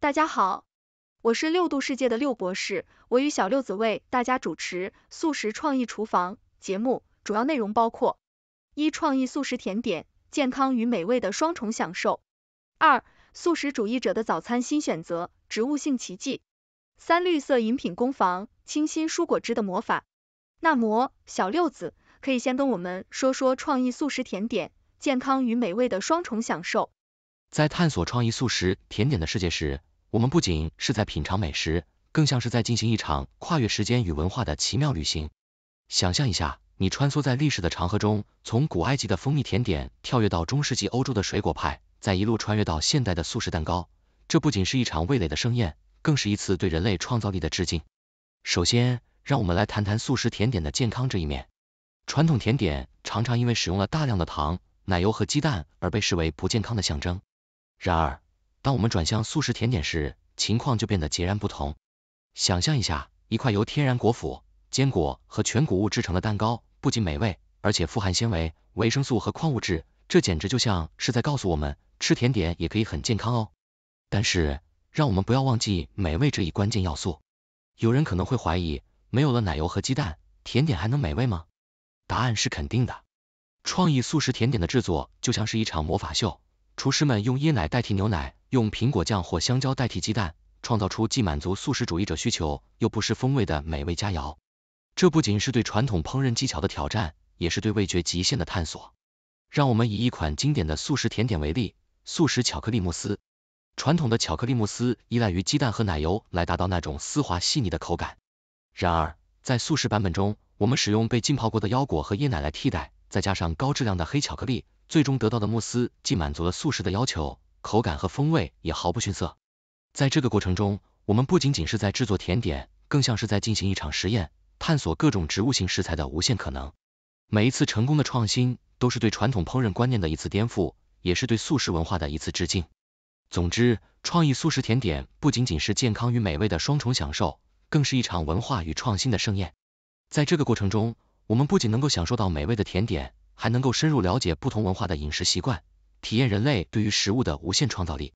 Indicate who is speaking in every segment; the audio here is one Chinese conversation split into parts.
Speaker 1: 大家好，我是六度世界的六博士，我与小六子为大家主持《素食创意厨房》节目，主要内容包括：一、创意素食甜点，健康与美味的双重享受；二、素食主义者的早餐新选择——植物性奇迹；三、绿色饮品工坊，清新蔬果汁的魔法。那么，小六子可以先跟我们说说创意素食甜点，健康与美味的双重享受。
Speaker 2: 在探索创意素食甜点的世界时，我们不仅是在品尝美食，更像是在进行一场跨越时间与文化的奇妙旅行。想象一下，你穿梭在历史的长河中，从古埃及的蜂蜜甜点跳跃到中世纪欧洲的水果派，再一路穿越到现代的素食蛋糕。这不仅是一场味蕾的盛宴，更是一次对人类创造力的致敬。首先，让我们来谈谈素食甜点的健康这一面。传统甜点常常因为使用了大量的糖、奶油和鸡蛋而被视为不健康的象征，然而，当我们转向素食甜点时，情况就变得截然不同。想象一下，一块由天然果脯、坚果和全谷物制成的蛋糕，不仅美味，而且富含纤维、维生素和矿物质。这简直就像是在告诉我们，吃甜点也可以很健康哦。但是，让我们不要忘记美味这一关键要素。有人可能会怀疑，没有了奶油和鸡蛋，甜点还能美味吗？答案是肯定的。创意素食甜点的制作就像是一场魔法秀。厨师们用椰奶代替牛奶，用苹果酱或香蕉代替鸡蛋，创造出既满足素食主义者需求又不失风味的美味佳肴。这不仅是对传统烹饪技巧的挑战，也是对味觉极限的探索。让我们以一款经典的素食甜点为例——素食巧克力慕斯。传统的巧克力慕斯依赖于鸡蛋和奶油来达到那种丝滑细腻的口感。然而，在素食版本中，我们使用被浸泡过的腰果和椰奶来替代。再加上高质量的黑巧克力，最终得到的慕斯既满足了素食的要求，口感和风味也毫不逊色。在这个过程中，我们不仅仅是在制作甜点，更像是在进行一场实验，探索各种植物性食材的无限可能。每一次成功的创新，都是对传统烹饪观念的一次颠覆，也是对素食文化的一次致敬。总之，创意素食甜点不仅仅是健康与美味的双重享受，更是一场文化与创新的盛宴。在这个过程中，我们不仅能够享受到美味的甜点，还能够深入了解不同文化的饮食习惯，体验人类对于食物的无限创造力。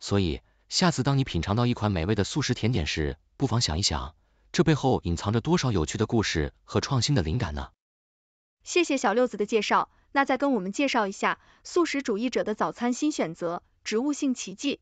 Speaker 2: 所以，下次当你品尝到一款美味的素食甜点时，不妨想一想，这背后隐藏着多少有趣的故事和创新的灵感呢？
Speaker 1: 谢谢小六子的介绍，那再跟我们介绍一下素食主义者的早餐新选择——植物性奇迹。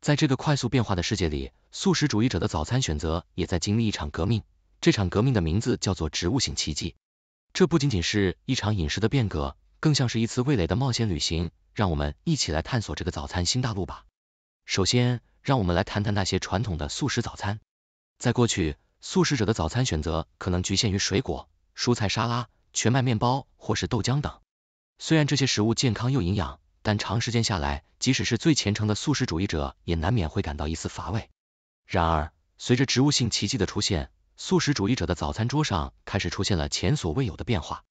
Speaker 2: 在这个快速变化的世界里，素食主义者的早餐选择也在经历一场革命，这场革命的名字叫做植物性奇迹。这不仅仅是一场饮食的变革，更像是一次味蕾的冒险旅行。让我们一起来探索这个早餐新大陆吧。首先，让我们来谈谈那些传统的素食早餐。在过去，素食者的早餐选择可能局限于水果、蔬菜沙拉、全麦面包或是豆浆等。虽然这些食物健康又营养，但长时间下来，即使是最虔诚的素食主义者，也难免会感到一丝乏味。然而，随着植物性奇迹的出现，素食主义者的早餐桌上开始出现了前所未有的变化。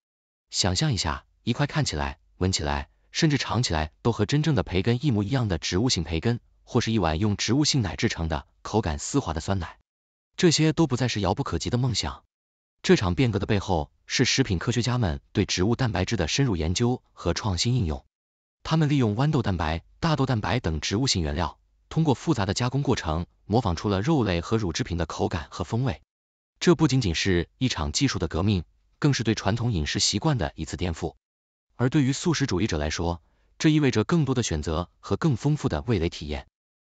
Speaker 2: 想象一下，一块看起来、闻起来，甚至尝起来都和真正的培根一模一样的植物性培根，或是一碗用植物性奶制成的、口感丝滑的酸奶，这些都不再是遥不可及的梦想。这场变革的背后是食品科学家们对植物蛋白质的深入研究和创新应用。他们利用豌豆蛋白、大豆蛋白等植物性原料，通过复杂的加工过程，模仿出了肉类和乳制品的口感和风味。这不仅仅是一场技术的革命，更是对传统饮食习惯的一次颠覆。而对于素食主义者来说，这意味着更多的选择和更丰富的味蕾体验，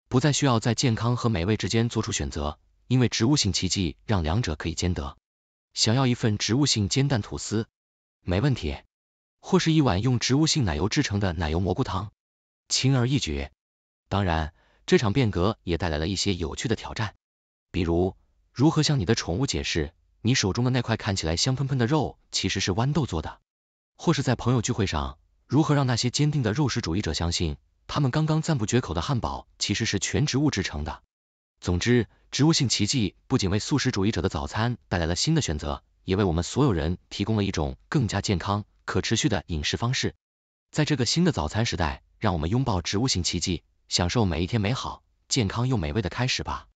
Speaker 2: 不再需要在健康和美味之间做出选择，因为植物性奇迹让两者可以兼得。想要一份植物性煎蛋吐司，没问题；或是一碗用植物性奶油制成的奶油蘑菇汤，轻而易举。当然，这场变革也带来了一些有趣的挑战，比如。如何向你的宠物解释，你手中的那块看起来香喷喷的肉其实是豌豆做的？或是在朋友聚会上，如何让那些坚定的肉食主义者相信，他们刚刚赞不绝口的汉堡其实是全植物制成的？总之，植物性奇迹不仅为素食主义者的早餐带来了新的选择，也为我们所有人提供了一种更加健康、可持续的饮食方式。在这个新的早餐时代，让我们拥抱植物性奇迹，享受每一天美好、健康又美味的开始吧。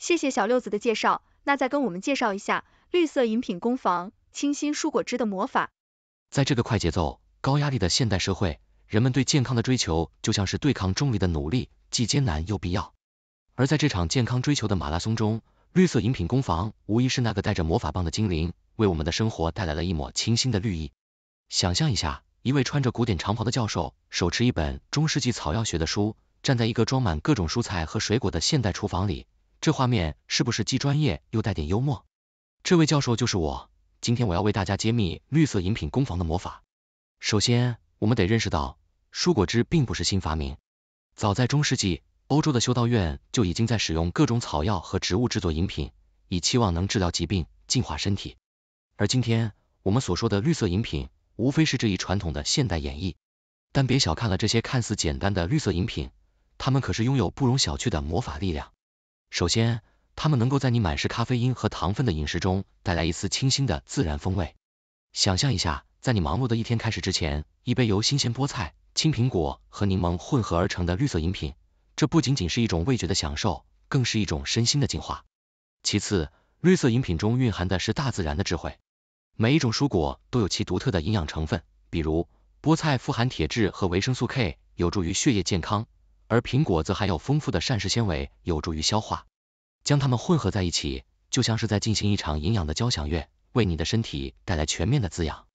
Speaker 1: 谢谢小六子的介绍，那再跟我们介绍一下绿色饮品工坊清新蔬果汁的魔法。
Speaker 2: 在这个快节奏、高压力的现代社会，人们对健康的追求就像是对抗重力的努力，既艰难又必要。而在这场健康追求的马拉松中，绿色饮品工坊无疑是那个带着魔法棒的精灵，为我们的生活带来了一抹清新的绿意。想象一下，一位穿着古典长袍的教授，手持一本中世纪草药学的书，站在一个装满各种蔬菜和水果的现代厨房里。这画面是不是既专业又带点幽默？这位教授就是我，今天我要为大家揭秘绿色饮品工坊的魔法。首先，我们得认识到，蔬果汁并不是新发明，早在中世纪，欧洲的修道院就已经在使用各种草药和植物制作饮品，以期望能治疗疾病、净化身体。而今天我们所说的绿色饮品，无非是这一传统的现代演绎。但别小看了这些看似简单的绿色饮品，它们可是拥有不容小觑的魔法力量。首先，它们能够在你满是咖啡因和糖分的饮食中带来一丝清新的自然风味。想象一下，在你忙碌的一天开始之前，一杯由新鲜菠菜、青苹果和柠檬混合而成的绿色饮品，这不仅仅是一种味觉的享受，更是一种身心的净化。其次，绿色饮品中蕴含的是大自然的智慧，每一种蔬果都有其独特的营养成分，比如菠菜富含铁质和维生素 K，有助于血液健康。而苹果则含有丰富的膳食纤维，有助于消化。将它们混合在一起，就像是在进行一场营养的交响乐，为你的身体带来全面的滋养。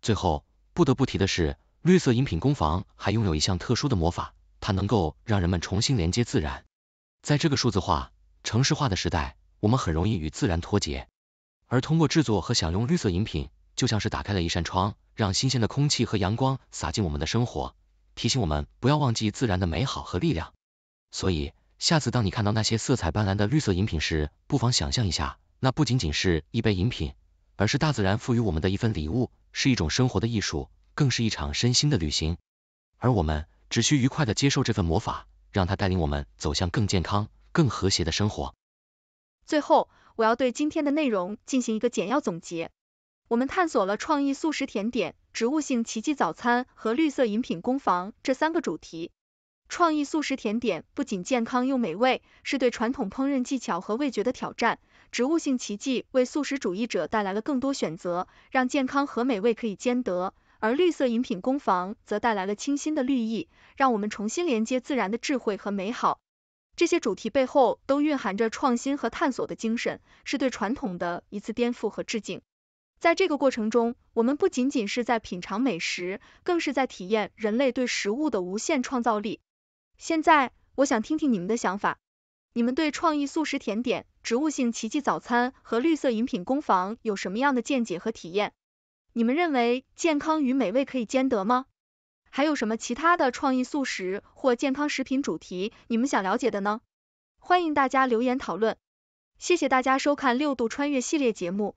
Speaker 2: 最后，不得不提的是，绿色饮品工坊还拥有一项特殊的魔法，它能够让人们重新连接自然。在这个数字化、城市化的时代，我们很容易与自然脱节，而通过制作和享用绿色饮品，就像是打开了一扇窗，让新鲜的空气和阳光洒进我们的生活。提醒我们不要忘记自然的美好和力量。所以，下次当你看到那些色彩斑斓的绿色饮品时，不妨想象一下，那不仅仅是一杯饮品，而是大自然赋予我们的一份礼物，是一种生活的艺术，更是一场身心的旅行。而我们只需愉快的接受这份魔法，让它带领我们走向更健康、更和谐的生活。
Speaker 1: 最后，我要对今天的内容进行一个简要总结。我们探索了创意素食甜点。植物性奇迹早餐和绿色饮品工坊这三个主题，创意素食甜点不仅健康又美味，是对传统烹饪技巧和味觉的挑战；植物性奇迹为素食主义者带来了更多选择，让健康和美味可以兼得；而绿色饮品工坊则带来了清新的绿意，让我们重新连接自然的智慧和美好。这些主题背后都蕴含着创新和探索的精神，是对传统的一次颠覆和致敬。在这个过程中，我们不仅仅是在品尝美食，更是在体验人类对食物的无限创造力。现在，我想听听你们的想法，你们对创意素食甜点、植物性奇迹早餐和绿色饮品工坊有什么样的见解和体验？你们认为健康与美味可以兼得吗？还有什么其他的创意素食或健康食品主题你们想了解的呢？欢迎大家留言讨论。谢谢大家收看六度穿越系列节目。